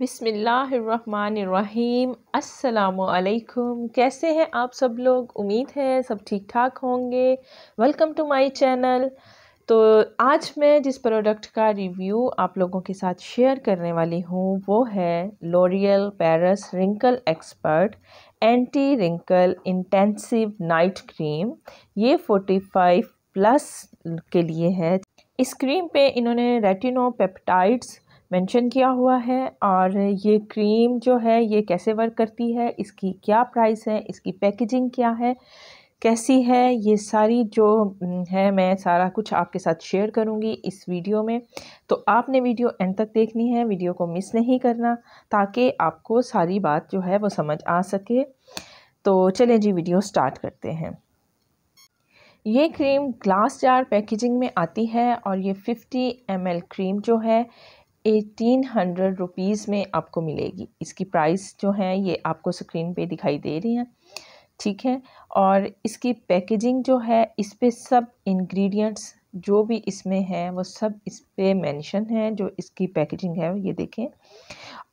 बिसमीम् अल्लाम कैसे हैं आप सब लोग उम्मीद है सब ठीक ठाक होंगे वेलकम टू माय चैनल तो आज मैं जिस प्रोडक्ट का रिव्यू आप लोगों के साथ शेयर करने वाली हूँ वो है L'Oreal Paris wrinkle expert anti wrinkle intensive night cream ये 45 प्लस के लिए है इस क्रीम पे इन्होंने रेटिनो पेप्टाइड्स मेंशन किया हुआ है और ये क्रीम जो है ये कैसे वर्क करती है इसकी क्या प्राइस है इसकी पैकेजिंग क्या है कैसी है ये सारी जो है मैं सारा कुछ आपके साथ शेयर करूंगी इस वीडियो में तो आपने वीडियो एंड तक देखनी है वीडियो को मिस नहीं करना ताकि आपको सारी बात जो है वो समझ आ सके तो चलें जी वीडियो स्टार्ट करते हैं ये क्रीम ग्लास जार पैकेजिंग में आती है और ये 50 एम क्रीम जो है एटीन हंड्रेड रुपीज़ में आपको मिलेगी इसकी प्राइस जो है ये आपको स्क्रीन पे दिखाई दे रही है ठीक है और इसकी पैकेजिंग जो है इस पर सब इंग्रेडिएंट्स जो भी इसमें हैं वो सब इस पर मैंशन है जो इसकी पैकेजिंग है ये देखें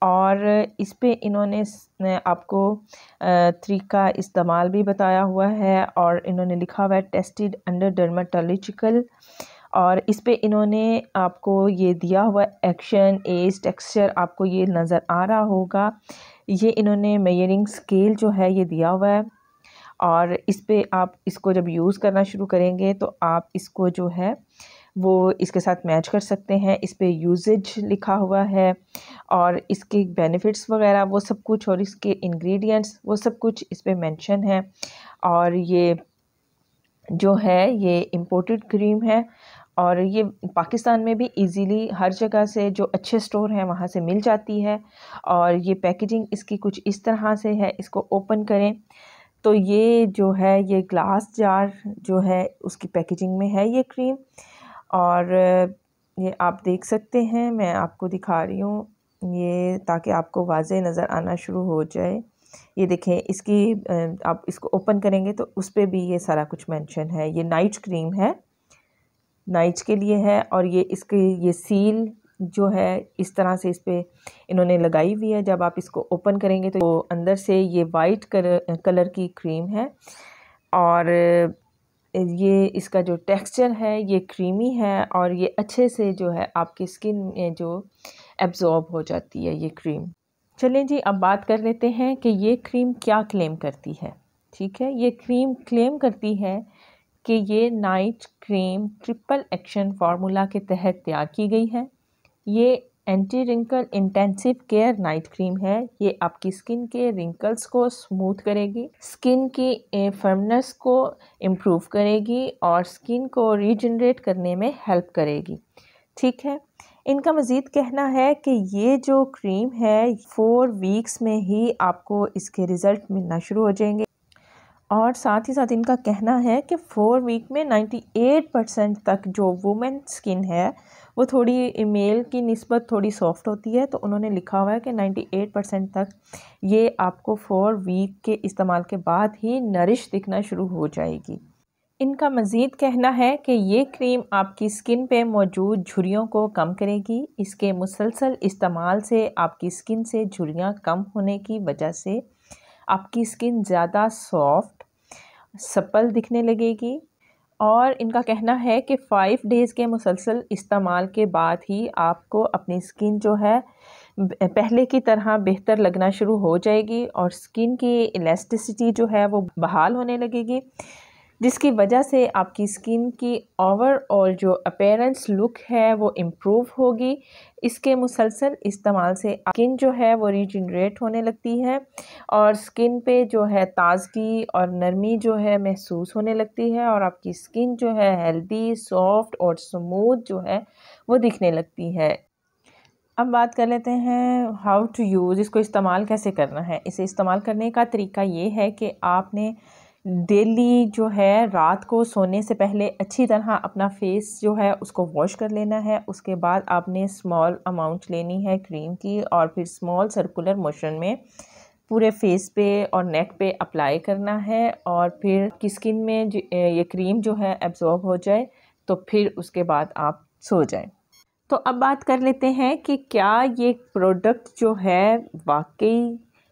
और इस पर इन्होंने आपको थ्री का इस्तेमाल भी बताया हुआ है और इन्होंने लिखा हुआ है टेस्टिड अंडर डर्माटोलॉजिकल और इस पे इन्होंने आपको ये दिया हुआ एक्शन एज टेक्सचर आपको ये नज़र आ रहा होगा ये इन्होंने मेयरिंग स्केल जो है ये दिया हुआ है और इस पर आप इसको जब यूज़ करना शुरू करेंगे तो आप इसको जो है वो इसके साथ मैच कर सकते हैं इस पर यूजेज लिखा हुआ है और इसके बेनिफिट्स वगैरह वो सब कुछ और इसके इंग्रेडिएंट्स वो सब कुछ इस पर मेंशन है और ये जो है ये इम्पोर्टेड क्रीम है और ये पाकिस्तान में भी इजीली हर जगह से जो अच्छे स्टोर हैं वहाँ से मिल जाती है और ये पैकेजिंग इसकी कुछ इस तरह से है इसको ओपन करें तो ये जो है ये ग्लास जार जो है उसकी पैकेजिंग में है ये क्रीम और ये आप देख सकते हैं मैं आपको दिखा रही हूँ ये ताकि आपको वाज नज़र आना शुरू हो जाए ये देखें इसकी आप इसको ओपन करेंगे तो उस पर भी ये सारा कुछ मेंशन है ये नाइट क्रीम है नाइच के लिए है और ये इसके ये सील जो है इस तरह से इस पर इन्होंने लगाई हुई है जब आप इसको ओपन करेंगे तो अंदर से ये वाइट कलर कलर की क्रीम है और ये इसका जो टेक्सचर है ये क्रीमी है और ये अच्छे से जो है आपकी स्किन में जो एब्ज़ॉर्ब हो जाती है ये क्रीम चलें जी अब बात कर लेते हैं कि ये क्रीम क्या क्लेम करती है ठीक है ये क्रीम क्लेम करती है कि ये night cream triple action formula के तहत तैयार की गई है ये anti wrinkle intensive care night cream है ये आपकी स्किन के रिंकल्स को स्मूथ करेगी स्किन की फर्मनेस को इम्प्रूव करेगी और स्किन को रीजनरेट करने में हेल्प करेगी ठीक है इनका मज़ीद कहना है कि ये जो क्रीम है फोर वीक्स में ही आपको इसके रिज़ल्ट मिलना शुरू हो जाएंगे और साथ ही साथ इनका कहना है कि फोर वीक में नाइन्टी एट परसेंट तक जो वुमेन स्किन है वो थोड़ी मेल की नस्बत थोड़ी सॉफ्ट होती है तो उन्होंने लिखा हुआ है कि नाइन्टी एट परसेंट तक ये आपको फोर वीक के इस्तेमाल के बाद ही नरिश दिखना शुरू हो जाएगी इनका मज़ीद कहना है कि ये क्रीम आपकी स्किन पे मौजूद झुरियों को कम करेगी इसके मुसलसल इस्तेमाल से आपकी स्किन से झुरियाँ कम होने की वजह से आपकी स्किन ज़्यादा सॉफ्ट सपल दिखने लगेगी और इनका कहना है कि फ़ाइव डेज़ के मुसलसल इस्तेमाल के बाद ही आपको अपनी स्किन जो है पहले की तरह बेहतर लगना शुरू हो जाएगी और स्किन की इलास्टिसिटी जो है वो बहाल होने लगेगी जिसकी वजह से आपकी स्किन की ओवरऑल जो अपेरेंस लुक है वो इम्प्रूव होगी इसके मुसलसल इस्तेमाल से स्किन जो है वो रिजनरेट होने लगती है और स्किन पे जो है ताजगी और नरमी जो है महसूस होने लगती है और आपकी स्किन जो है हेल्दी सॉफ्ट और स्मूथ जो है वो दिखने लगती है अब बात कर लेते हैं हाउ टू यूज़ इसको इस्तेमाल कैसे करना है इसे इस्तेमाल करने का तरीका ये है कि आपने डेली जो है रात को सोने से पहले अच्छी तरह अपना फेस जो है उसको वॉश कर लेना है उसके बाद आपने स्मॉल अमाउंट लेनी है क्रीम की और फिर स्मॉल सर्कुलर मोशन में पूरे फेस पे और नेक पे अप्लाई करना है और फिर की स्किन में ये क्रीम जो है एब्ज़ॉर्ब हो जाए तो फिर उसके बाद आप सो जाएं तो अब बात कर लेते हैं कि क्या ये प्रोडक्ट जो है वाकई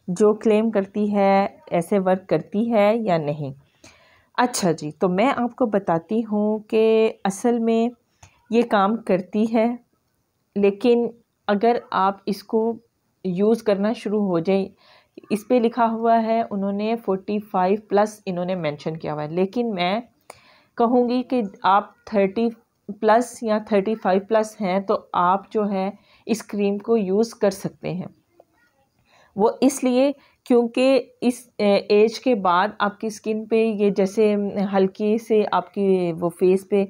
जो क्लेम करती है ऐसे वर्क करती है या नहीं अच्छा जी तो मैं आपको बताती हूँ कि असल में ये काम करती है लेकिन अगर आप इसको यूज़ करना शुरू हो जाए इस पे लिखा हुआ है उन्होंने 45 प्लस इन्होंने मेंशन किया हुआ है लेकिन मैं कहूँगी कि आप 30 प्लस या 35 प्लस हैं तो आप जो है इस क्रीम को यूज़ कर सकते हैं वो इसलिए क्योंकि इस एज के बाद आपकी स्किन पे ये जैसे हल्की से आपकी वो फेस पे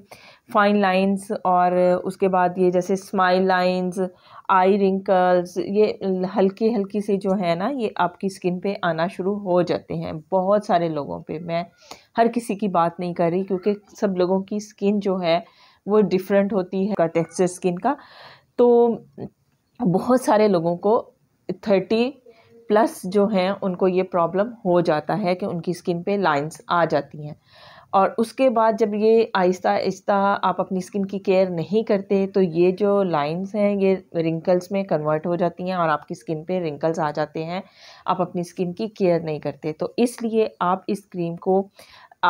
फाइन लाइंस और उसके बाद ये जैसे स्माइल लाइंस आई रिंकल्स ये हल्की हल्की से जो है ना ये आपकी स्किन पे आना शुरू हो जाते हैं बहुत सारे लोगों पे मैं हर किसी की बात नहीं कर रही क्योंकि सब लोगों की स्किन जो है वो डिफरेंट होती है टेक्सचर स्किन का तो बहुत सारे लोगों को थर्टी प्लस जो हैं उनको ये प्रॉब्लम हो जाता है कि उनकी स्किन पे लाइंस आ जाती हैं और उसके बाद जब ये आहिस्ता आहिस्ता आप अपनी स्किन की केयर नहीं करते तो ये जो लाइंस हैं ये रिंकल्स में कन्वर्ट हो जाती हैं और आपकी स्किन पे रिंकल्स आ जाते हैं आप अपनी स्किन की केयर नहीं करते तो इसलिए आप इस क्रीम को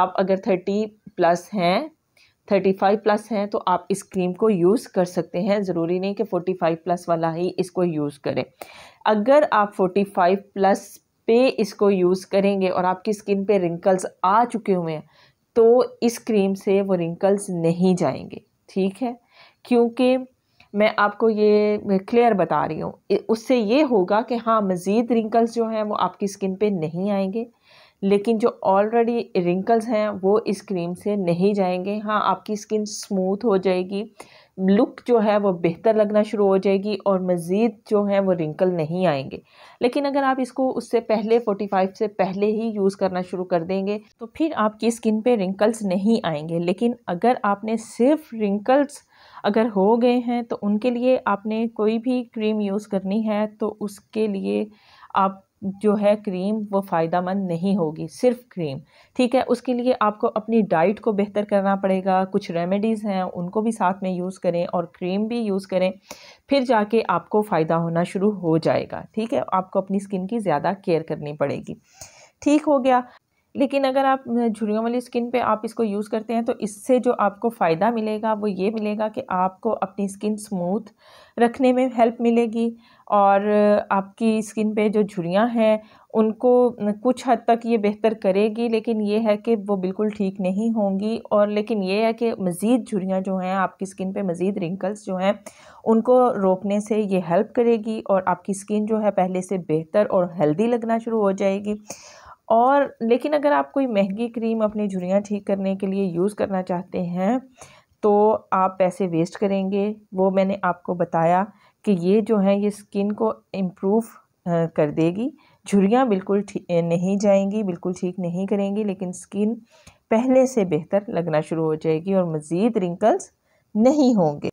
आप अगर थर्टी प्लस हैं थर्टी फाइव प्लस हैं तो आप इस क्रीम को यूज़ कर सकते हैं ज़रूरी नहीं कि फोर्टी फाइव प्लस वाला ही इसको यूज़ करें अगर आप फोर्टी फाइव प्लस पे इसको यूज़ करेंगे और आपकी स्किन पे रिंकल्स आ चुके हुए हैं तो इस क्रीम से वो रिंकल्स नहीं जाएंगे ठीक है क्योंकि मैं आपको ये क्लियर बता रही हूँ उससे ये होगा कि हाँ मज़ीद रिंकल्स जो हैं वो आपकी स्किन पे नहीं आएंगे लेकिन जो ऑलरेडी रिंकल्स हैं वो इस क्रीम से नहीं जाएंगे हाँ आपकी स्किन स्मूथ हो जाएगी लुक जो है वो बेहतर लगना शुरू हो जाएगी और मज़ीद जो है वो रिंकल नहीं आएंगे लेकिन अगर आप इसको उससे पहले 45 से पहले ही यूज़ करना शुरू कर देंगे तो फिर आपकी स्किन पे रिंकल्स नहीं आएंगे लेकिन अगर आपने सिर्फ रिंकल्स अगर हो गए हैं तो उनके लिए आपने कोई भी क्रीम यूज़ करनी है तो उसके लिए आप जो है क्रीम वो फ़ायदा मंद नहीं होगी सिर्फ क्रीम ठीक है उसके लिए आपको अपनी डाइट को बेहतर करना पड़ेगा कुछ रेमेडीज़ हैं उनको भी साथ में यूज़ करें और क्रीम भी यूज़ करें फिर जाके आपको फ़ायदा होना शुरू हो जाएगा ठीक है आपको अपनी स्किन की ज़्यादा केयर करनी पड़ेगी ठीक हो गया लेकिन अगर आप झुरियों वाली स्किन पे आप इसको यूज़ करते हैं तो इससे जो आपको फ़ायदा मिलेगा वो ये मिलेगा कि आपको अपनी स्किन स्मूथ रखने में हेल्प मिलेगी और आपकी स्किन पे जो झुरियाँ हैं उनको कुछ हद तक ये बेहतर करेगी लेकिन ये है कि वो बिल्कुल ठीक नहीं होंगी और लेकिन ये है कि मज़ीद झुरियाँ जो हैं आपकी स्किन पे मज़ीद रिंकल्स जो हैं उनको रोकने से ये हेल्प करेगी और आपकी स्किन जो है पहले से बेहतर और हेल्दी लगना शुरू हो जाएगी और लेकिन अगर आप कोई महंगी क्रीम अपनी झुरियाँ ठीक करने के लिए यूज़ करना चाहते हैं तो आप पैसे वेस्ट करेंगे वो मैंने आपको बताया कि ये जो है ये स्किन को इम्प्रूव कर देगी झुरियाँ बिल्कुल नहीं जाएंगी बिल्कुल ठीक नहीं करेंगी लेकिन स्किन पहले से बेहतर लगना शुरू हो जाएगी और मज़ीद रिंकल्स नहीं होंगे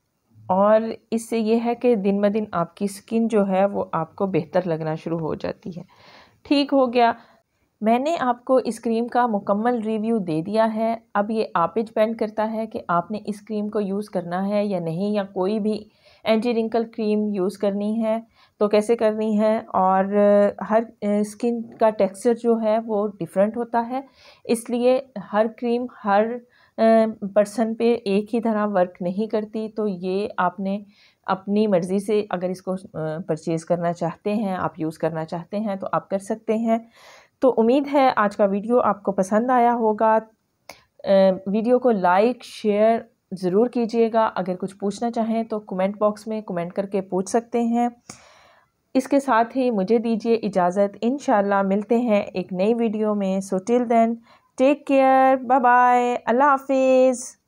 और इससे यह है कि दिन ब दिन आपकी स्किन जो है वो आपको बेहतर लगना शुरू हो जाती है ठीक हो गया मैंने आपको इस क्रीम का मुकम्मल रिव्यू दे दिया है अब ये आप ही डिपेंड करता है कि आपने इस क्रीम को यूज़ करना है या नहीं या कोई भी एंटी रिंकल क्रीम यूज़ करनी है तो कैसे करनी है और हर स्किन का टेक्सचर जो है वो डिफरेंट होता है इसलिए हर क्रीम हर पर्सन पे एक ही तरह वर्क नहीं करती तो ये आपने अपनी मर्ज़ी से अगर इसको परचेज़ करना चाहते हैं आप यूज़ करना चाहते हैं तो आप कर सकते हैं तो उम्मीद है आज का वीडियो आपको पसंद आया होगा वीडियो को लाइक शेयर ज़रूर कीजिएगा अगर कुछ पूछना चाहें तो कमेंट बॉक्स में कमेंट करके पूछ सकते हैं इसके साथ ही मुझे दीजिए इजाज़त इन मिलते हैं एक नई वीडियो में so till then take care bye bye अल्लाह हाफिज़